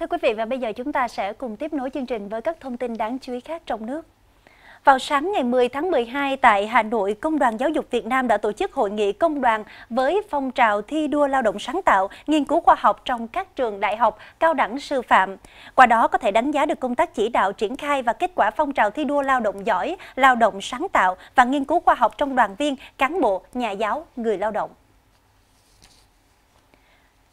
Thưa quý vị và bây giờ chúng ta sẽ cùng tiếp nối chương trình với các thông tin đáng chú ý khác trong nước. Vào sáng ngày 10 tháng 12 tại Hà Nội, Công đoàn Giáo dục Việt Nam đã tổ chức hội nghị công đoàn với phong trào thi đua lao động sáng tạo, nghiên cứu khoa học trong các trường đại học, cao đẳng sư phạm. Qua đó có thể đánh giá được công tác chỉ đạo triển khai và kết quả phong trào thi đua lao động giỏi, lao động sáng tạo và nghiên cứu khoa học trong đoàn viên, cán bộ, nhà giáo, người lao động.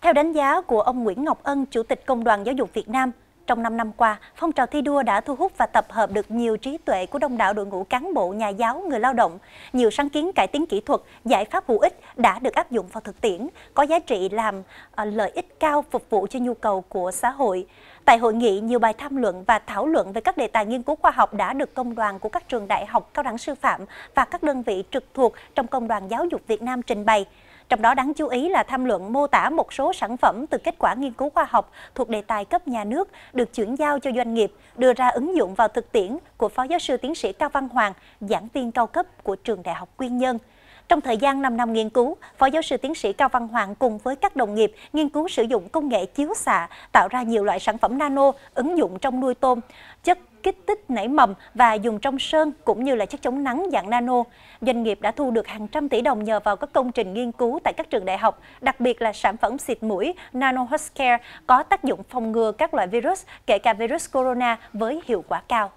Theo đánh giá của ông Nguyễn Ngọc Ân, Chủ tịch Công đoàn Giáo dục Việt Nam, trong 5 năm qua, phong trào thi đua đã thu hút và tập hợp được nhiều trí tuệ của đông đảo đội ngũ cán bộ, nhà giáo, người lao động. Nhiều sáng kiến cải tiến kỹ thuật, giải pháp hữu ích đã được áp dụng vào thực tiễn, có giá trị làm ờ, lợi ích cao phục vụ cho nhu cầu của xã hội. Tại hội nghị, nhiều bài tham luận và thảo luận về các đề tài nghiên cứu khoa học đã được công đoàn của các trường đại học, cao đẳng sư phạm và các đơn vị trực thuộc trong Công đoàn Giáo dục Việt Nam trình bày. Trong đó đáng chú ý là tham luận mô tả một số sản phẩm từ kết quả nghiên cứu khoa học thuộc đề tài cấp nhà nước được chuyển giao cho doanh nghiệp, đưa ra ứng dụng vào thực tiễn của Phó Giáo sư Tiến sĩ Cao Văn Hoàng, giảng viên cao cấp của Trường Đại học Quy Nhơn. Trong thời gian 5 năm nghiên cứu, Phó giáo sư tiến sĩ Cao Văn Hoàng cùng với các đồng nghiệp nghiên cứu sử dụng công nghệ chiếu xạ tạo ra nhiều loại sản phẩm nano ứng dụng trong nuôi tôm, chất kích thích nảy mầm và dùng trong sơn cũng như là chất chống nắng dạng nano. Doanh nghiệp đã thu được hàng trăm tỷ đồng nhờ vào các công trình nghiên cứu tại các trường đại học, đặc biệt là sản phẩm xịt mũi Nano Healthcare có tác dụng phòng ngừa các loại virus, kể cả virus corona với hiệu quả cao.